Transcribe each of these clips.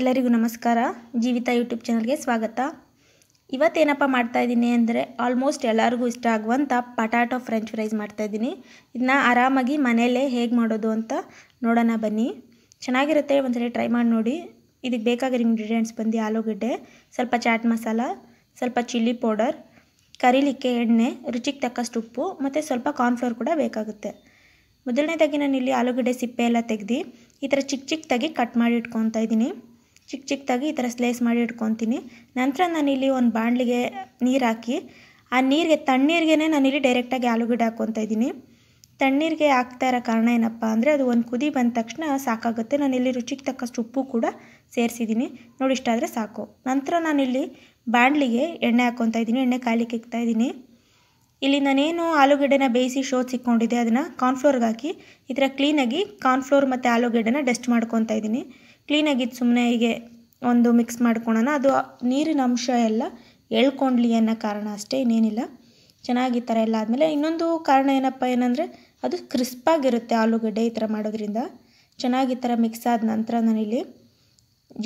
ಎಲ್ಲರಿಗೂ ನಮಸ್ಕಾರ ಜೀವಿತ ಯೂಟ್ಯೂಬ್ ಚಾನಲ್ಗೆ ಸ್ವಾಗತ ಇವತ್ತೇನಪ್ಪ ಮಾಡ್ತಾಯಿದ್ದೀನಿ ಅಂದರೆ ಆಲ್ಮೋಸ್ಟ್ ಎಲ್ಲರಿಗೂ ಇಷ್ಟ ಆಗುವಂಥ ಪಟಾಟೊ ಫ್ರೆಂಚ್ ಫ್ರೈಸ್ ಮಾಡ್ತಾಯಿದ್ದೀನಿ ಇದನ್ನ ಆರಾಮಾಗಿ ಮನೆಯಲ್ಲೇ ಹೇಗೆ ಮಾಡೋದು ಅಂತ ನೋಡೋಣ ಬನ್ನಿ ಚೆನ್ನಾಗಿರುತ್ತೆ ಒಂದ್ಸರಿ ಟ್ರೈ ಮಾಡಿ ನೋಡಿ ಇದಕ್ಕೆ ಬೇಕಾಗಿರೋ ಇಂಗ್ರೀಡಿಯೆಂಟ್ಸ್ ಬಂದು ಆಲೂಗಡ್ಡೆ ಸ್ವಲ್ಪ ಚಾಟ್ ಮಸಾಲ ಸ್ವಲ್ಪ ಚಿಲ್ಲಿ ಪೌಡರ್ ಕರಿಲಿಕ್ಕೆ ಎಣ್ಣೆ ರುಚಿಗೆ ತಕ್ಕಷ್ಟು ಉಪ್ಪು ಮತ್ತು ಸ್ವಲ್ಪ ಕಾರ್ನ್ಫ್ಲೋರ್ ಕೂಡ ಬೇಕಾಗುತ್ತೆ ಮೊದಲನೇದಾಗಿ ನಾನು ಇಲ್ಲಿ ಆಲೂಗಡ್ಡೆ ಸಿಪ್ಪೆ ಎಲ್ಲ ತೆಗೆದು ಈ ಥರ ಚಿಕ್ಕ ಚಿಕ್ಕದಾಗಿ ಕಟ್ ಮಾಡಿ ಇಟ್ಕೊತಾ ಇದ್ದೀನಿ ಚಿಕ್ಕ ಚಿಕ್ಕದಾಗಿ ಈ ಥರ ಸ್ಲೈಸ್ ಮಾಡಿ ಇಟ್ಕೊತೀನಿ ನಂತರ ನಾನಿಲ್ಲಿ ಒಂದು ಬಾಣಲಿಗೆ ನೀರು ಹಾಕಿ ಆ ನೀರಿಗೆ ತಣ್ಣೀರಿಗೆ ನಾನಿಲ್ಲಿ ಡೈರೆಕ್ಟಾಗಿ ಆಲೂಗಡ್ಡೆ ಹಾಕ್ಕೊತಾ ಇದ್ದೀನಿ ತಣ್ಣೀರಿಗೆ ಹಾಕ್ತಾ ಇರೋ ಕಾರಣ ಏನಪ್ಪ ಅಂದರೆ ಅದು ಒಂದು ಕುದಿ ಬಂದ ತಕ್ಷಣ ಸಾಕಾಗುತ್ತೆ ನಾನಿಲ್ಲಿ ರುಚಿಗೆ ತಕ್ಕಷ್ಟು ಉಪ್ಪು ಕೂಡ ಸೇರಿಸಿದ್ದೀನಿ ನೋಡಿ ಇಷ್ಟಾದರೆ ಸಾಕು ನಂತರ ನಾನಿಲ್ಲಿ ಬಾಣಲಿಗೆ ಎಣ್ಣೆ ಹಾಕ್ಕೊತಾ ಇದ್ದೀನಿ ಎಣ್ಣೆ ಕಾಲಿಗೆ ಇಕ್ತಾ ಇದ್ದೀನಿ ಇಲ್ಲಿ ನಾನೇನು ಆಲೂಗಡ್ಡೆನ ಬೇಯಿಸಿ ಸಿಕ್ಕೊಂಡಿದ್ದೆ ಅದನ್ನು ಕಾರ್ನ್ಫ್ಲೋರ್ಗೆ ಹಾಕಿ ಈ ಥರ ಕ್ಲೀನಾಗಿ ಕಾರ್ನ್ಫ್ಲೋರ್ ಮತ್ತು ಆಲೂಗಡ್ಡೆನ ಡಸ್ಟ್ ಮಾಡ್ಕೊತಾ ಇದ್ದೀನಿ ಕ್ಲೀನಾಗಿದ್ದು ಸುಮ್ಮನೆ ಹೀಗೆ ಒಂದು ಮಿಕ್ಸ್ ಮಾಡ್ಕೊಳ್ಳೋಣ ಅದು ನೀರಿನ ಅಂಶ ಎಲ್ಲ ಎಳ್ಕೊಂಡ್ಲಿ ಅನ್ನೋ ಕಾರಣ ಅಷ್ಟೇ ಇನ್ನೇನಿಲ್ಲ ಚೆನ್ನಾಗಿ ಈ ಥರ ಎಲ್ಲ ಆದಮೇಲೆ ಇನ್ನೊಂದು ಕಾರಣ ಏನಪ್ಪ ಏನಂದರೆ ಅದು ಕ್ರಿಸ್ಪಾಗಿರುತ್ತೆ ಆಲೂಗಡ್ಡೆ ಈ ಥರ ಮಾಡೋದ್ರಿಂದ ಚೆನ್ನಾಗಿ ಈ ಥರ ಮಿಕ್ಸ್ ಆದ ನಂತರ ನಾನಿಲ್ಲಿ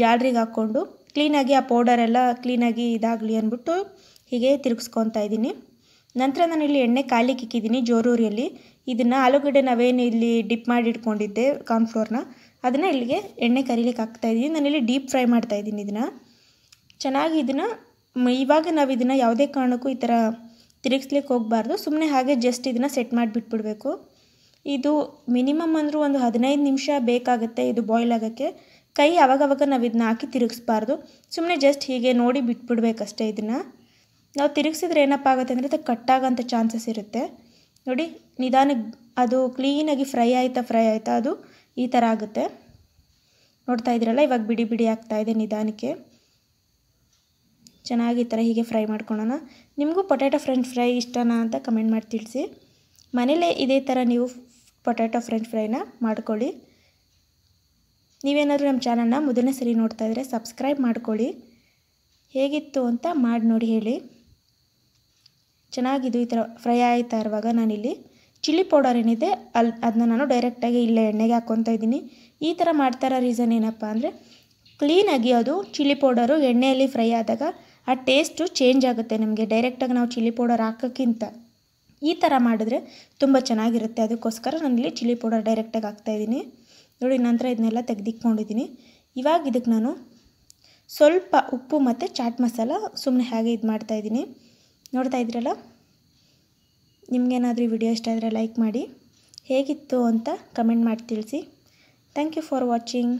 ಜಾಲ್ರಿಗೆ ಹಾಕ್ಕೊಂಡು ಕ್ಲೀನಾಗಿ ಆ ಪೌಡರೆಲ್ಲ ಕ್ಲೀನಾಗಿ ಇದಾಗಲಿ ಅಂದ್ಬಿಟ್ಟು ಹೀಗೆ ತಿರುಗಿಸ್ಕೊತಾ ಇದ್ದೀನಿ ನಂತರ ನಾನಿಲ್ಲಿ ಎಣ್ಣೆ ಕಾಲಿಗೆ ಇಕ್ಕಿದ್ದೀನಿ ಜೋರೂರಿಯಲ್ಲಿ ಇದನ್ನು ಆಲೂಗಡ್ಡೆ ನಾವೇನು ಇಲ್ಲಿ ಡಿಪ್ ಮಾಡಿ ಇಟ್ಕೊಂಡಿದ್ದೆ ಕಾರ್ನ್ಫ್ಲೋರ್ನ ಅದನ್ನು ಇಲ್ಲಿಗೆ ಎಣ್ಣೆ ಕರಿಲಿಕ್ಕೆ ನಾನು ನಾನಿಲ್ಲಿ ಡೀಪ್ ಫ್ರೈ ಮಾಡ್ತಾ ಇದ್ದೀನಿ ಇದನ್ನು ಚೆನ್ನಾಗಿ ಇದನ್ನು ಇವಾಗ ನಾವು ಇದನ್ನು ಯಾವುದೇ ಕಾರಣಕ್ಕೂ ಈ ಥರ ತಿರುಗಿಸ್ಲಿಕ್ಕೆ ಹೋಗಬಾರ್ದು ಸುಮ್ಮನೆ ಹಾಗೆ ಜಸ್ಟ್ ಇದನ್ನು ಸೆಟ್ ಮಾಡಿಬಿಟ್ಬಿಡಬೇಕು ಇದು ಮಿನಿಮಮ್ ಅಂದರೂ ಒಂದು ಹದಿನೈದು ನಿಮಿಷ ಬೇಕಾಗುತ್ತೆ ಇದು ಬಾಯ್ಲ್ ಆಗೋಕ್ಕೆ ಕೈ ಅವಾಗವಾಗ ನಾವು ಇದನ್ನ ಹಾಕಿ ತಿರುಗಿಸ್ಬಾರ್ದು ಸುಮ್ಮನೆ ಜಸ್ಟ್ ಹೀಗೆ ನೋಡಿ ಬಿಟ್ಬಿಡ್ಬೇಕಷ್ಟೇ ಇದನ್ನು ನಾವು ತಿರುಗಿಸಿದ್ರೆ ಏನಪ್ಪ ಆಗುತ್ತೆ ಅಂದರೆ ಅದು ಕಟ್ಟಾಗೋಂಥ ಚಾನ್ಸಸ್ ಇರುತ್ತೆ ನೋಡಿ ನಿಧಾನಕ್ಕೆ ಅದು ಕ್ಲೀನಾಗಿ ಫ್ರೈ ಆಯಿತಾ ಫ್ರೈ ಆಯಿತಾ ಅದು ಈ ಥರ ಆಗುತ್ತೆ ನೋಡ್ತಾ ಇದ್ದೀರಲ್ಲ ಇವಾಗ ಬಿಡಿ ಬಿಡಿ ಆಗ್ತಾಯಿದೆ ನಿಧಾನಕ್ಕೆ ಚೆನ್ನಾಗಿ ಈ ಥರ ಹೀಗೆ ಫ್ರೈ ಮಾಡ್ಕೊಳ್ಳೋಣ ನಿಮಗೂ ಪೊಟ್ಯಾಟೊ ಫ್ರೆಂಚ್ ಫ್ರೈ ಇಷ್ಟನಾ ಅಂತ ಕಮೆಂಟ್ ಮಾಡಿ ತಿಳಿಸಿ ಮನೇಲೇ ಇದೇ ಥರ ನೀವು ಪೊಟ್ಯಾಟೊ ಫ್ರೆಂಚ್ ಫ್ರೈನ ಮಾಡ್ಕೊಳ್ಳಿ ನೀವೇನಾದರೂ ನಮ್ಮ ಚಾನಲ್ನ ಮೊದಲನೇ ಸರಿ ನೋಡ್ತಾ ಇದ್ರೆ ಸಬ್ಸ್ಕ್ರೈಬ್ ಮಾಡ್ಕೊಳ್ಳಿ ಹೇಗಿತ್ತು ಅಂತ ಮಾಡಿ ನೋಡಿ ಹೇಳಿ ಚೆನ್ನಾಗಿದ್ದು ಈ ಥರ ಫ್ರೈ ಆಯ್ತಾ ಇರುವಾಗ ನಾನಿಲ್ಲಿ ಚಿಲ್ಲಿ ಪೌಡರ್ ಏನಿದೆ ಅಲ್ಲಿ ಅದನ್ನ ನಾನು ಡೈರೆಕ್ಟಾಗಿ ಇಲ್ಲೇ ಎಣ್ಣೆಗೆ ಹಾಕ್ಕೊತಾ ಇದ್ದೀನಿ ಈ ಥರ ಮಾಡ್ತಾ ಇರೋ ರೀಸನ್ ಏನಪ್ಪ ಅಂದರೆ ಕ್ಲೀನಾಗಿ ಅದು ಚಿಲ್ಲಿ ಪೌಡರು ಎಣ್ಣೆಯಲ್ಲಿ ಫ್ರೈ ಆದಾಗ ಆ ಟೇಸ್ಟು ಚೇಂಜ್ ಆಗುತ್ತೆ ನಮಗೆ ಡೈರೆಕ್ಟಾಗಿ ನಾವು ಚಿಲ್ಲಿ ಪೌಡರ್ ಹಾಕೋಕ್ಕಿಂತ ಈ ಥರ ಮಾಡಿದ್ರೆ ತುಂಬ ಚೆನ್ನಾಗಿರುತ್ತೆ ಅದಕ್ಕೋಸ್ಕರ ನಾನಿಲ್ಲಿ ಚಿಲ್ಲಿ ಪೌಡರ್ ಡೈರೆಕ್ಟಾಗಿ ಹಾಕ್ತಾಯಿದ್ದೀನಿ ನೋಡಿ ನಂತರ ಇದನ್ನೆಲ್ಲ ತೆಗೆದಿಕ್ಕೊಂಡಿದ್ದೀನಿ ಇವಾಗ ಇದಕ್ಕೆ ನಾನು ಸ್ವಲ್ಪ ಉಪ್ಪು ಮತ್ತು ಚಾಟ್ ಮಸಾಲ ಸುಮ್ಮನೆ ಹಾಗೆ ಇದು ಮಾಡ್ತಾಯಿದ್ದೀನಿ ನೋಡ್ತಾ ಇದ್ದೀರಲ್ಲ ನಿಮಗೇನಾದರೂ ಈ ವಿಡಿಯೋ ಇಷ್ಟ ಆದರೆ ಲೈಕ್ ಮಾಡಿ ಹೇಗಿತ್ತು ಅಂತ ಕಮೆಂಟ್ ಮಾಡಿ ತಿಳಿಸಿ ಥ್ಯಾಂಕ್ ಯು ಫಾರ್ ವಾಚಿಂಗ್